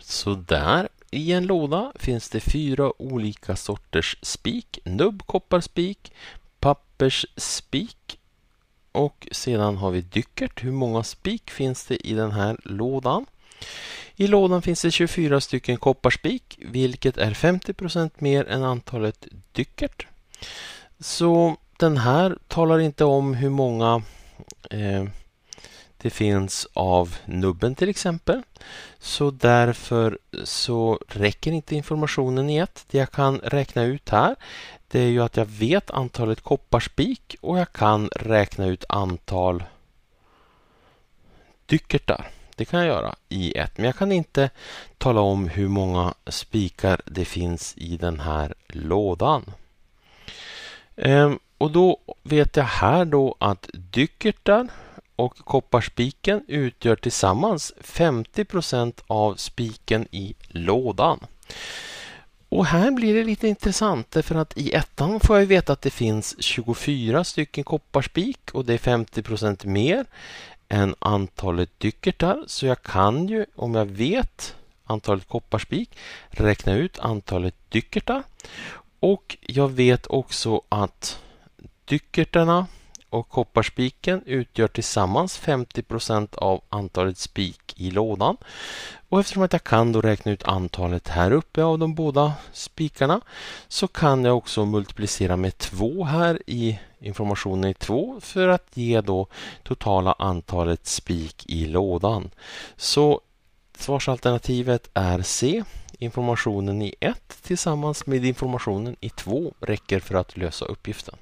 Sådär. I en låda finns det fyra olika sorters spik. Nubb, kopparspik, pappersspik och sedan har vi dyckert. Hur många spik finns det i den här lådan? I lådan finns det 24 stycken kopparspik vilket är 50 procent mer än antalet dyckert. Så den här talar inte om hur många eh, det finns av nubben till exempel. Så därför så räcker inte informationen i ett. Det jag kan räkna ut här det är ju att jag vet antalet kopparspik och jag kan räkna ut antal dyckertar. Det kan jag göra i ett, men jag kan inte tala om hur många spikar det finns i den här lådan. Ehm, och då vet jag här då att dyckertar och kopparspiken utgör tillsammans 50 procent av spiken i lådan. Och här blir det lite intressant därför att i ettan får jag veta att det finns 24 stycken kopparspik och det är 50 procent mer än antalet dyckertar så jag kan ju om jag vet antalet kopparspik räkna ut antalet dyckertar och jag vet också att dyckertarna och kopparspiken utgör tillsammans 50 av antalet spik i lådan. Och eftersom att jag kan då räkna ut antalet här uppe av de båda spikarna så kan jag också multiplicera med 2 här i informationen i 2 för att ge då totala antalet spik i lådan. Så svarsalternativet är C. Informationen i 1 tillsammans med informationen i 2 räcker för att lösa uppgiften.